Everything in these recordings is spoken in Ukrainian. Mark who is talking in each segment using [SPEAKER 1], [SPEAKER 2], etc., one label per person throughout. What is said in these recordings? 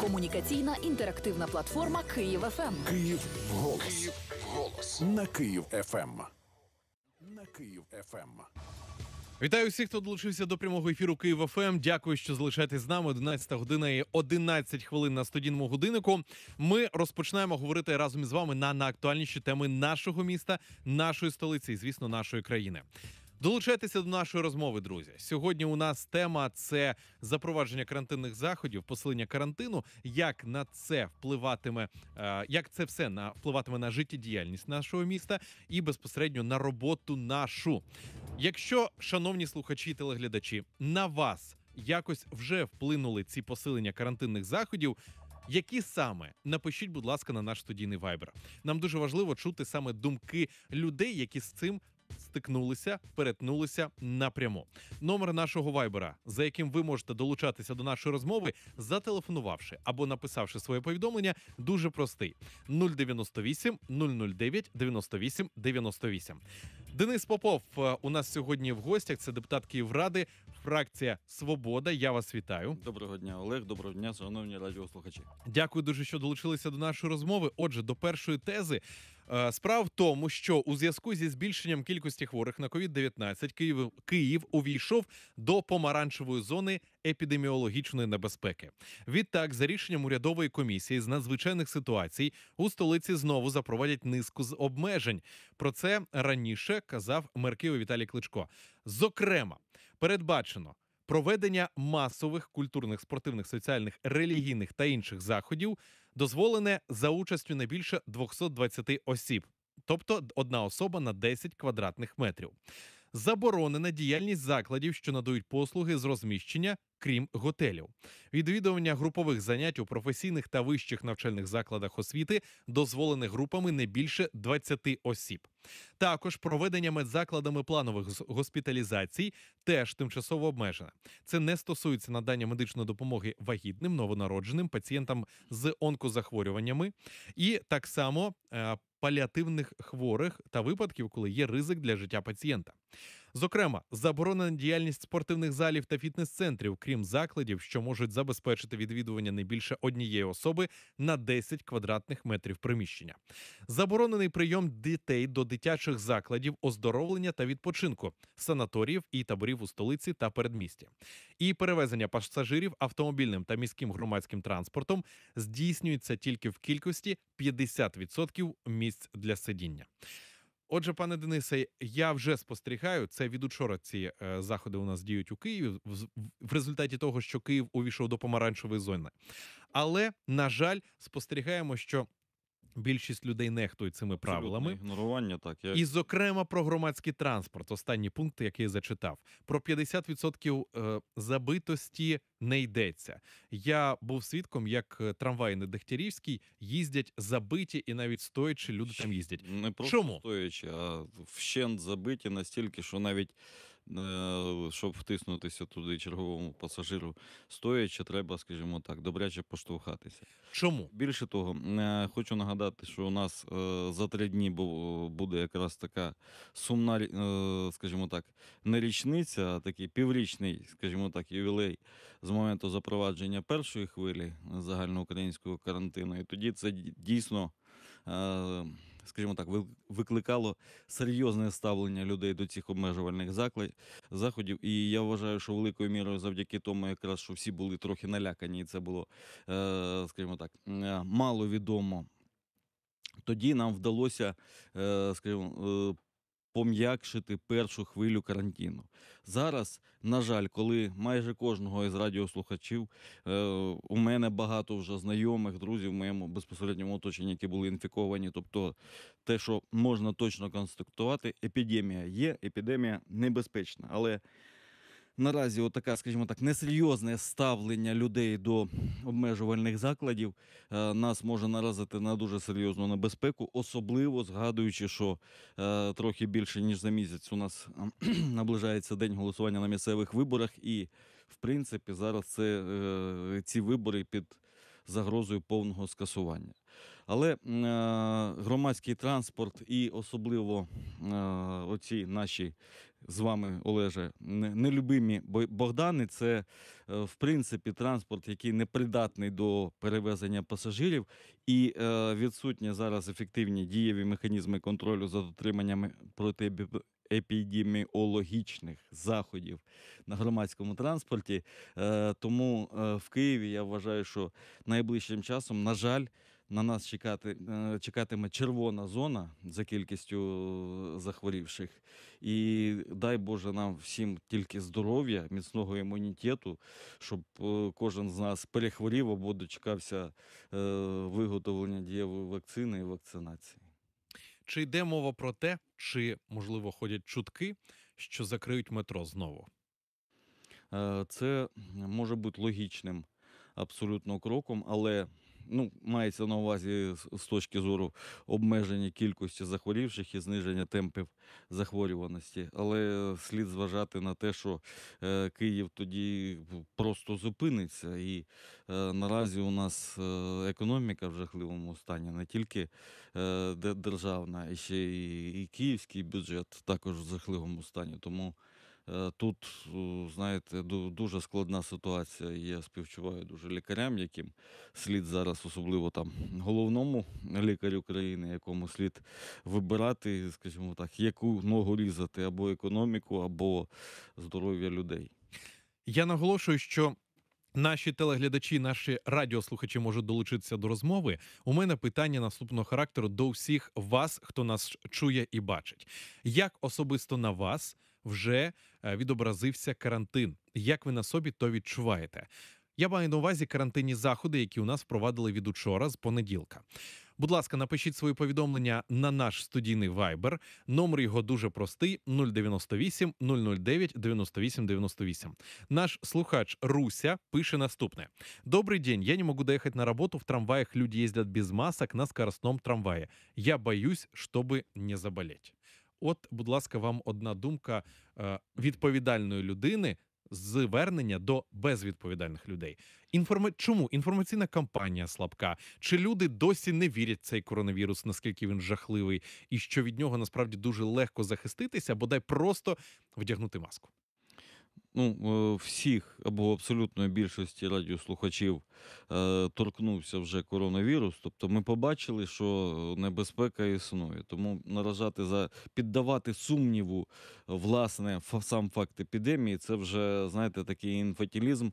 [SPEAKER 1] Комунікаційна інтерактивна платформа Київ ФМ. Ем». Київ голос. Київ голос на Київ ФМ. Ем». На Київ ФМ. Ем». Вітаю всіх, хто долучився до прямого ефіру Київ ФМ. Дякую, що залишаєтесь з нами. 11 година і 11 хвилин на студійному годиннику. Ми розпочинаємо говорити разом із вами на найактуальніші теми нашого міста, нашої столиці і звісно, нашої країни. Долучайтеся до нашої розмови, друзі. Сьогодні у нас тема це запровадження карантинних заходів, посилення карантину. Як на це впливатиме, е, як це все на впливатиме на життєдіяльність нашого міста і безпосередньо на роботу нашу? Якщо, шановні слухачі та телеглядачі, на вас якось вже вплинули ці посилення карантинних заходів. Які саме напишіть, будь ласка, на наш студійний вайбер. Нам дуже важливо чути саме думки людей, які з цим стикнулися, перетнулися напряму. Номер нашого вайбера, за яким ви можете долучатися до нашої розмови, зателефонувавши або написавши своє повідомлення, дуже простий: 098 009 98 98. Денис Попов е, у нас сьогодні в гостях. Це депутат Київради, фракція Свобода. Я вас вітаю. Доброго дня, Олег. Доброго дня, шановні радіослухачі. Дякую дуже, що долучилися до нашої розмови. Отже, до першої тези. Е, справа в тому, що у зв'язку зі збільшенням кількості хворих на COVID-19 Київ Київ увійшов до помаранчевої зони епідеміологічної небезпеки. Відтак, за рішенням урядової комісії з надзвичайних ситуацій у столиці знову запровадять низку з обмежень. Про це раніше казав мер Віталій Кличко. Зокрема, передбачено. Проведення масових культурних, спортивних, соціальних, релігійних та інших заходів дозволене за участю не більше 220 осіб, тобто одна особа на 10 квадратних метрів заборонена діяльність закладів, що надають послуги з розміщення, крім готелів. Відвідування групових занять у професійних та вищих навчальних закладах освіти дозволене групами не більше 20 осіб. Також проведення медзакладами планових госпіталізацій теж тимчасово обмежене. Це не стосується надання медичної допомоги вагітним новонародженим пацієнтам з онкозахворюваннями, і так само е, паліативних хворих та випадків, коли є ризик для життя пацієнта. Зокрема, заборонена діяльність спортивних залів та фітнес-центрів, крім закладів, що можуть забезпечити відвідування не більше однієї особи на 10 квадратних метрів приміщення. Заборонений прийом дітей до дитячих закладів, оздоровлення та відпочинку, санаторіїв і таборів у столиці та передмісті, і перевезення пасажирів автомобільним та міським громадським транспортом здійснюється тільки в кількості 50% місць для сидіння. Отже, пане Денисе, я вже спостерігаю це від учора. Ці е, заходи у нас діють у Києві в, в результаті того, що Київ увійшов до помаранчевої зони. Але на жаль, спостерігаємо, що Більшість людей нехтують цими правилами.
[SPEAKER 2] Ігнорування так я... і,
[SPEAKER 1] зокрема, про громадський транспорт. Останні пункти, який я зачитав, про 50% е, забитості не йдеться. Я був свідком, як е, трамваї на Дегтярівській їздять забиті, і навіть стоячи люди там їздять. Не просто Чому?
[SPEAKER 2] стоячи, а вщент забиті настільки, що навіть Е, щоб втиснутися туди черговому пасажиру стоячи, треба, скажімо так, добряче поштовхатися. Чому більше того, е, хочу нагадати, що у нас е, за три дні буде якраз така сумна, скажімо так, не річниця, а такий піврічний, скажімо так, ювілей з моменту запровадження першої хвилі загальноукраїнського карантину. І тоді це дійсно скажімо так, викликало серйозне ставлення людей до цих обмежувальних заходів. І я вважаю, що великою мірою завдяки тому, якраз що всі були трохи налякані, і це було, е, скажімо так, е, мало відомо. Тоді нам вдалося, е, скажімо, пом'якшити першу хвилю карантину. Зараз, на жаль, коли майже кожного із радіослухачів е, у мене багато вже знайомих, друзів в моєму безпосередньому оточенні, які були інфіковані, тобто те, що можна точно констатувати, епідемія є, епідемія небезпечна. Але наразі отака, скажімо так, несерйозне ставлення людей до обмежувальних закладів е, нас може наразити на дуже серйозну небезпеку, особливо згадуючи, що е, трохи більше ніж за місяць у нас наближається день голосування на місцевих виборах, і в принципі зараз це е, ці вибори під. Загрозою повного скасування, але е, громадський транспорт і особливо е, оці наші з вами, Олеже, нелюбимі Богдани. Це, е, в принципі, транспорт, який не придатний до перевезення пасажирів, і е, відсутні зараз ефективні дієві механізми контролю за дотриманнями проти Епідеміологічних заходів на громадському транспорті, е, тому в Києві я вважаю, що найближчим часом, на жаль, на нас чекати, е, чекатиме червона зона за кількістю е, захворівших. І дай Боже нам всім тільки здоров'я, міцного імунітету, щоб е, кожен з нас перехворів або дочекався виготовлення дієвої вакцини і вакцинації.
[SPEAKER 1] Чи йде мова про те, чи можливо ходять чутки, що закриють метро знову?
[SPEAKER 2] Це може бути логічним абсолютно кроком, але ну, мається на увазі з точки зору обмеження кількості захворівших і зниження темпів захворюваності. Але е, слід зважати на те, що е, Київ тоді просто зупиниться, і е, наразі у нас економіка в жахливому стані не тільки державна, а ще і київський бюджет також в жахливому стані. Тому Е, тут, знаєте, дуже складна ситуація. Я співчуваю дуже лікарям, яким слід зараз, особливо там головному лікарю країни, якому слід вибирати, скажімо так, яку ногу різати або економіку, або
[SPEAKER 1] здоров'я людей. Я наголошую, що. Наші телеглядачі, наші радіослухачі можуть долучитися до розмови. У мене питання наступного характеру до всіх вас, хто нас чує і бачить. Як особисто на вас вже е, відобразився карантин. Як ви на собі то відчуваєте? Я маю на увазі карантинні заходи, які у нас впровадили від учора з понеділка. Будь ласка, напишіть свої повідомлення на наш студійний вайбер. Номер його дуже простий: 098 009 98 98. Наш слухач Руся пише наступне: Добрий день. Я не можу доїхати на роботу. В трамваях люди їздять без масок на скоростном трамваї. Я боюсь, чтобы не заболеть. От, будь ласка, вам одна думка е, відповідальної людини. Звернення до безвідповідальних людей. Інформа... Чому інформаційна кампанія слабка? Чи люди досі не вірять в цей коронавірус, наскільки він жахливий, і що від нього насправді дуже легко захиститися, бодай просто вдягнути маску?
[SPEAKER 2] ну, е, всіх або абсолютної більшості радіослухачів е, торкнувся вже коронавірус. Тобто ми побачили, що небезпека існує. Тому наражати за піддавати сумніву, власне, сам факт епідемії, це вже знаєте такий інфатілізм е,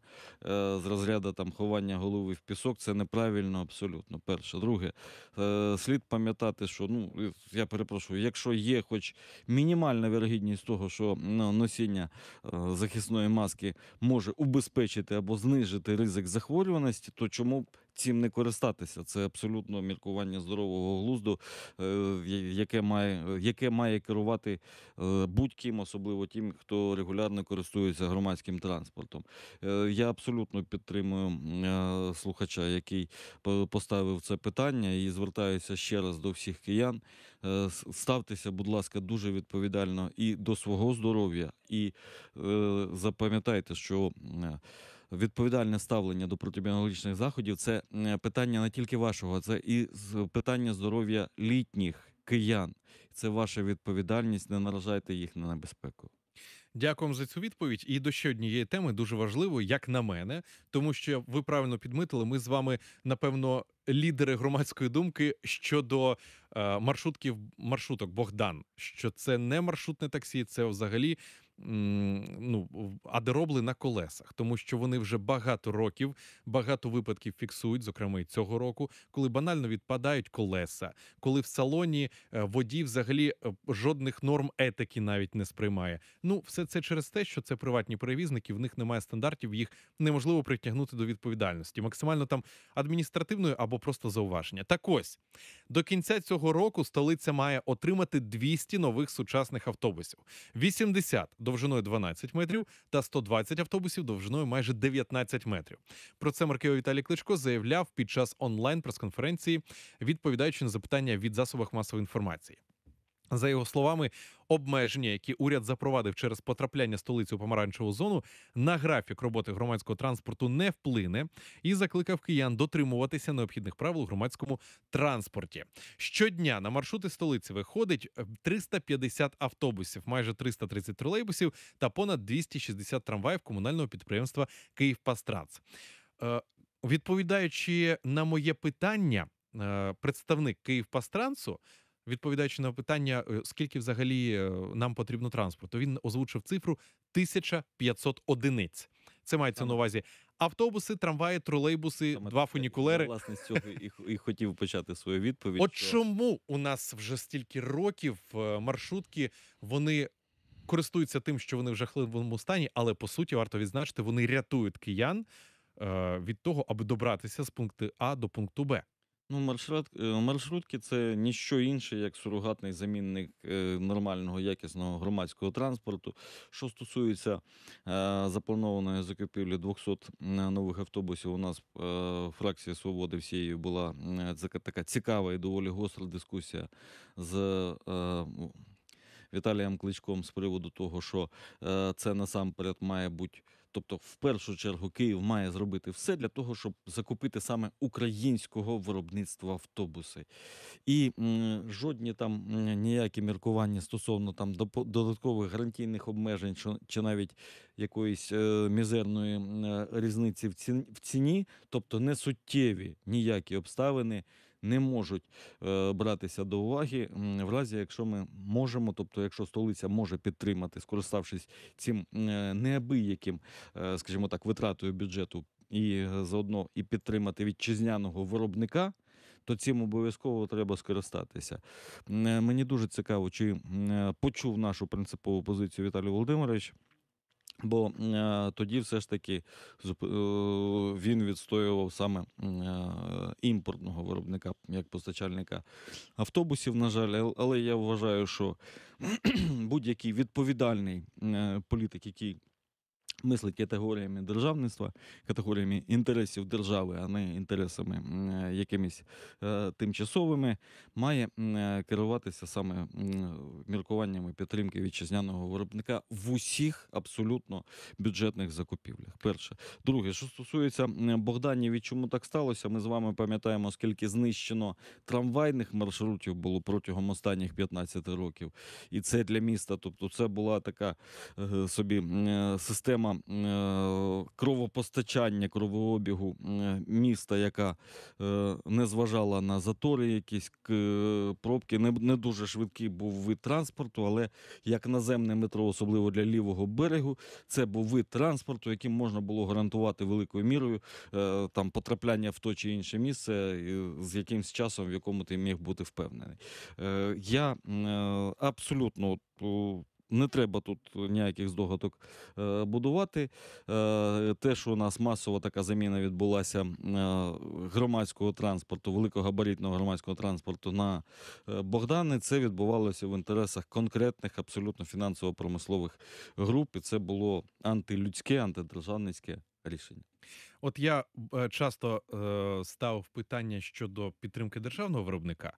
[SPEAKER 2] з розряду там ховання голови в пісок. Це неправильно абсолютно. Перше, друге, слід пам'ятати, що ну я перепрошую, якщо є, хоч мінімальна вірогідність того, що ну, носіння захисного очисної маски може убезпечити або знижити ризик захворюваності, то чому б цим не користатися. Це абсолютно міркування здорового глузду, е, яке має яке має керувати е, будь-ким, особливо тим, хто регулярно користується громадським транспортом. Е, я абсолютно підтримую слухача, який поставив це питання, і звертаюся ще раз до всіх киян. Ставтеся, будь ласка, дуже відповідально і до свого здоров'я, і запам'ятайте, що відповідальне ставлення до протибіологічних заходів це питання не тільки вашого, це і питання здоров'я літніх киян. Це ваша відповідальність. Не наражайте їх на небезпеку.
[SPEAKER 1] Дякуємо за цю відповідь. І до ще однієї теми дуже важливої, як на мене, тому що ви правильно підмитили. Ми з вами, напевно, лідери громадської думки щодо е, маршрутків маршруток Богдан. Що це не маршрутне таксі, це взагалі ну, деробли на колесах, тому що вони вже багато років, багато випадків фіксують, зокрема і цього року, коли банально відпадають колеса, коли в салоні е, водій взагалі е, жодних норм етики навіть не сприймає. Ну, все це через те, що це приватні перевізники, в них немає стандартів, їх неможливо притягнути до відповідальності, максимально там адміністративної або просто зауваження. Так ось до кінця цього року столиця має отримати 200 нових сучасних автобусів: 80 до довжиною 12 метрів та 120 автобусів довжиною майже 19 метрів. Про це Маркіо Віталій Кличко заявляв під час онлайн прес-конференції, відповідаючи на запитання від засобах масової інформації. За його словами, обмеження, які уряд запровадив через потрапляння столиці у помаранчеву зону, на графік роботи громадського транспорту не вплине і закликав киян дотримуватися необхідних правил у громадському транспорті. Щодня на маршрути столиці виходить 350 е, автобусів, майже 330 тролейбусів та понад 260 трамваїв комунального підприємства «Київпастрац». Е, відповідаючи на моє питання, е, представник Київпастрансу відповідаючи на питання, е, скільки взагалі е, нам потрібно транспорту, він озвучив цифру 1500 одиниць. Це мається на увазі автобуси, трамваї, тролейбуси, Саме два фунікулери. власне, з цього і, і хотів почати свою відповідь. От що... чому у нас вже стільки років е, маршрутки вони користуються тим, що вони в жахливому стані, але по суті варто відзначити, вони рятують киян е, від того, аби добратися з пункту А до пункту Б. Ну, маршрут, е, маршрутки це ніщо інше, як сурогатний
[SPEAKER 2] замінник е, нормального якісного громадського транспорту. Що стосується е, запланованої закупівлі 200 е, нових автобусів, у нас е, фракція свободи всієї була е, така цікава і доволі гостра дискусія з. Е, Віталієм Кличком з приводу того, що е, це насамперед має бути Тобто, в першу чергу, Київ має зробити все для того, щоб закупити саме українського виробництва автобуси. І м, жодні там ніякі міркування стосовно там додаткових гарантійних обмежень, чи навіть якоїсь е, мізерної е, різниці в ціні, тобто не суттєві ніякі обставини не можуть е, братися до уваги, в разі якщо ми можемо, тобто якщо столиця може підтримати, скориставшись цим е, неабияким, е, скажімо так, витратою бюджету. І заодно і підтримати вітчизняного виробника, то цим обов'язково треба скористатися. Мені дуже цікаво, чи почув нашу принципову позицію Віталій Володимирович. Бо е, тоді все ж таки зуп... е, він відстоював саме е, імпортного виробника як постачальника автобусів. На жаль, але я вважаю, що будь-який відповідальний е, політик, який мислить категоріями державництва, категоріями інтересів держави, а не інтересами е, якимись е, тимчасовими, має е, керуватися саме міркуваннями підтримки вітчизняного виробника в усіх абсолютно бюджетних закупівлях. Перше, друге, що стосується Богданів, і чому так сталося, ми з вами пам'ятаємо, скільки знищено трамвайних маршрутів було протягом останніх 15 років, і це для міста. Тобто, це була така собі система. Е, кровопостачання кровообігу е, міста, яка е, не зважала на затори, якісь пробки. Не дуже швидкий був вид транспорту, але як наземне метро, особливо для лівого берегу, це був вид транспорту, яким можна було гарантувати великою мірою там потрапляння в то чи інше місце, з якимсь часом, в якому ти міг бути впевнений. Я абсолютно. Не треба тут ніяких здогадок е, будувати. Е, те, що у нас масово така заміна відбулася е, громадського транспорту, великогабарітного громадського транспорту на Богдани, це відбувалося в інтересах конкретних, абсолютно фінансово-промислових груп. І це було антилюдське, антидержавницьке рішення.
[SPEAKER 1] От я часто став питання щодо підтримки державного виробника.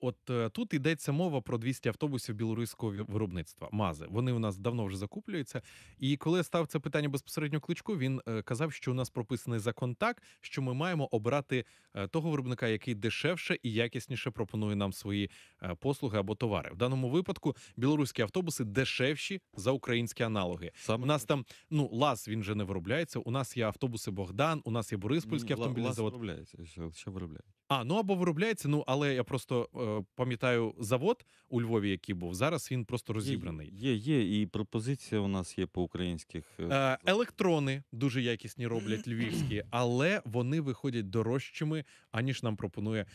[SPEAKER 1] От е, тут йдеться мова про 200 автобусів білоруського виробництва. Мази вони у нас давно вже закуплюються. І коли я став це питання безпосередньо кличку, він е, казав, що у нас прописаний закон так, що ми маємо обрати е, того виробника, який дешевше і якісніше пропонує нам свої послуги або товари. В даному випадку білоруські автобуси дешевші за українські аналоги. Саме. У нас там ну лас він же не виробляється. У нас є автобуси Богдан, у нас є Бориспольський автомобільний завод. Виробляється ще виробляють. А ну або виробляється. Ну але я просто. Е, пам'ятаю завод у Львові, який був зараз. Він просто розібраний. Є, є, є і пропозиція у нас є по українських е, е, електрони дуже якісні роблять львівські, але вони виходять дорожчими аніж нам пропонує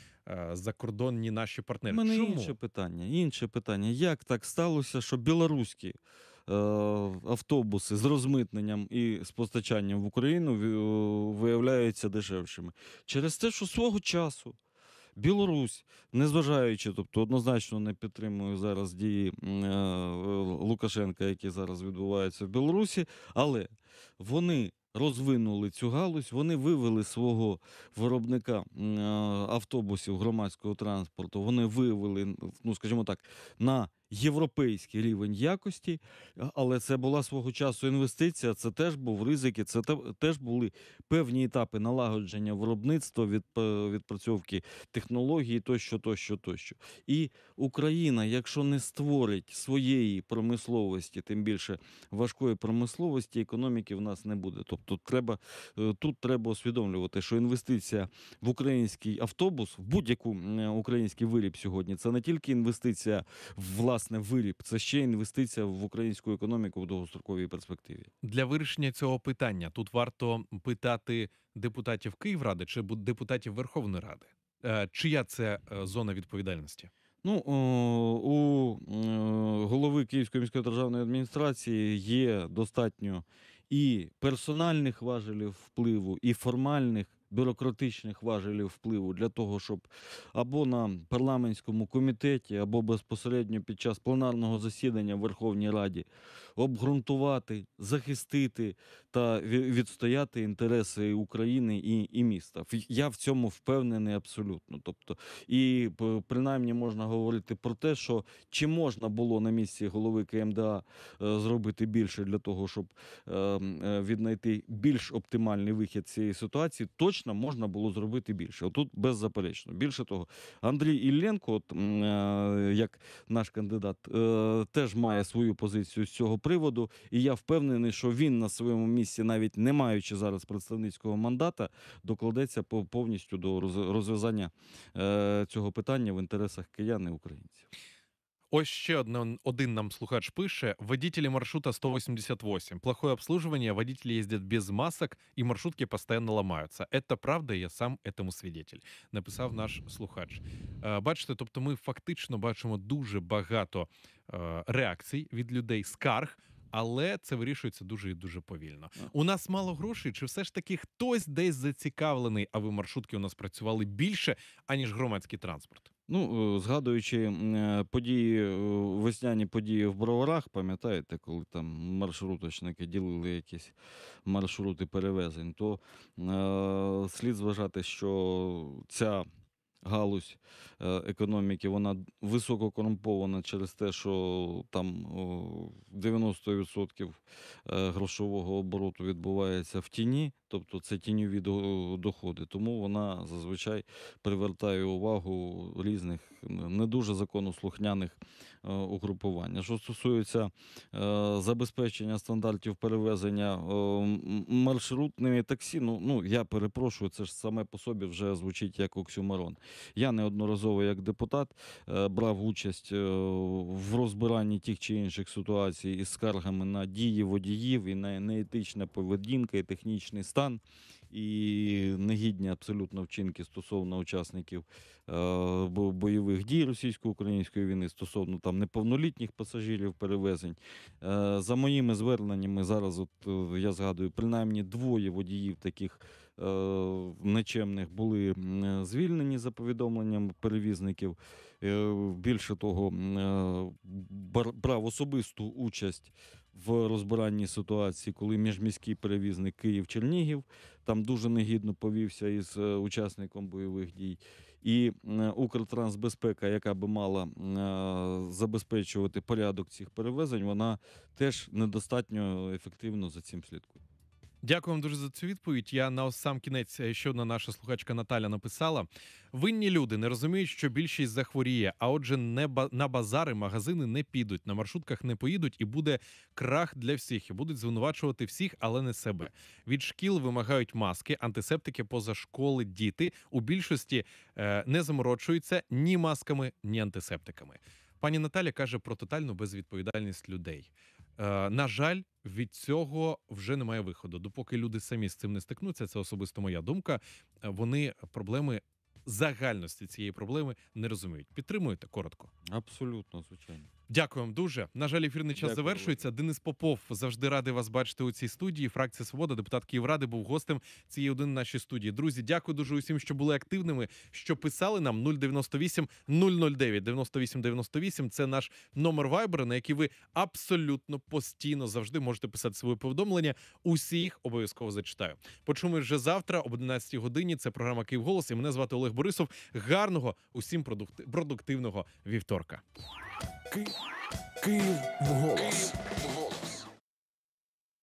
[SPEAKER 1] закордонні наші партнери. Мене Чому? інше питання.
[SPEAKER 2] Інше питання: як так сталося, що білоруські? Автобуси з розмитненням і з постачанням в Україну виявляються дешевшими через те, що свого часу Білорусь, незважаючи, тобто однозначно не підтримую зараз дії е, Лукашенка, які зараз відбуваються в Білорусі, але вони. Розвинули цю галузь, вони вивели свого виробника е, автобусів громадського транспорту. Вони вивели, ну скажімо так, на європейський рівень якості, але це була свого часу інвестиція. Це теж був ризики, це теж були певні етапи налагодження виробництва е, відпрацьовки технології, тощо, тощо, тощо. І Україна, якщо не створить своєї промисловості, тим більше важкої промисловості, економіки в нас не буде. Тобто, треба е, тут треба усвідомлювати, що інвестиція в український автобус в будь-яку е, український виріб сьогодні це не тільки інвестиція в власне власне виріб це ще інвестиція в українську економіку в довгостроковій перспективі.
[SPEAKER 1] Для вирішення цього питання тут варто питати депутатів Київради чи депутатів Верховної Ради. Е, чия це е, зона відповідальності?
[SPEAKER 2] Ну у е, голови Київської міської державної адміністрації є достатньо і персональних важелів впливу, і формальних, бюрократичних важелів впливу для того, щоб або на парламентському комітеті, або безпосередньо під час пленарного засідання в Верховній Раді обґрунтувати, захистити та відстояти інтереси України і і міста. Я в цьому впевнений абсолютно. Тобто, і принаймні можна говорити про те, що чи можна було на місці голови КМДА е, зробити більше для того, щоб ем, е, віднайти більш оптимальний вихід цієї ситуації, точно можна було зробити більше. Отут беззаперечно. Більше того, Андрій Ілленко, от е, як наш кандидат, теж має свою позицію з цього приводу, і я впевнений, що він на своєму місці, навіть не маючи зараз представницького мандата, докладеться повністю до розв'язання е, цього питання в інтересах киян і українців.
[SPEAKER 1] Ось ще один, один нам слухач пише. Водители маршрута 188. Плохое обслуживание, водители їздять без масок і маршрутки постійно ламаються. Это правда, я сам этому свидетель. Написав наш слухач. Э, бачите, тобто ми фактично бачимо дуже багато Е, реакцій від людей, скарг. Але це вирішується дуже і дуже повільно. У нас мало грошей, чи все ж таки хтось десь зацікавлений, аби маршрутки у нас працювали більше аніж громадський транспорт?
[SPEAKER 2] Ну е, згадуючи е, події весняні події в броварах, пам'ятаєте, коли там маршруточники ділили якісь маршрути перевезень, то е слід зважати, що ця. Галузь Е, економіки, вона високо корумпована через те, що там 90% е, грошового обороту відбувається в тіні, тобто це тіньові доходи. Тому вона зазвичай привертає увагу різних не дуже законослухняних е, угрупувань. Що стосується забезпечення стандартів перевезення маршрутними таксі, ну ну я перепрошую, це ж саме по собі вже звучить як оксюмарон. Я неодноразово неодноразово як депутат е, брав участь е, в розбиранні тих чи інших ситуацій із скаргами на дії водіїв і на неетична поведінка і технічний стан. І негідні абсолютно вчинки стосовно учасників е, бойових дій російсько-української війни стосовно там неповнолітніх пасажирів перевезень. За моїми зверненнями зараз, от я згадую, принаймні двоє водіїв таких. Е, нечемних були е, звільнені за повідомленням перевізників. Е, більше того, брав особисту участь в розбиранні ситуації, коли міжміський перевізник Київ-Чернігів там дуже негідно повівся із учасником бойових дій. І Укртрансбезпека, яка би мала забезпечувати порядок цих перевезень, вона теж недостатньо ефективно
[SPEAKER 1] за цим слідкує. Дякую вам дуже за цю відповідь. Я на сам кінець е, що одна наша слухачка Наталя написала: винні люди не розуміють, що більшість захворіє, а отже, не ба на базари магазини не підуть, на маршрутках не поїдуть, і буде крах для всіх. І будуть звинувачувати всіх, але не себе. Від шкіл вимагають маски, антисептики поза школи діти у більшості е не заморочуються ні масками, ні антисептиками. Пані Наталя каже про тотальну безвідповідальність людей. Е, на жаль, від цього вже немає виходу. Допоки люди самі з цим не стикнуться, це особисто моя думка. Е, вони проблеми загальності цієї проблеми не розуміють. Підтримуєте коротко? Абсолютно, звичайно. Дякую вам дуже. На жаль, ефірний час Дякую. завершується. Денис Попов завжди радий вас бачити у цій студії. Фракція Свобода, депутат Київради, був гостем цієї один нашій студії. Друзі, дякую дуже усім, що були активними. Що писали нам 098 009 98 98. Це наш номер вайбера, на який ви абсолютно постійно завжди можете писати своє повідомлення. Усіх обов'язково зачитаю. Почуємо вже завтра об 11 годині. Це програма Київголос. І мене звати Олег Борисов. Гарного усім продуктивного вівторка. Ки... Київ
[SPEAKER 2] голос.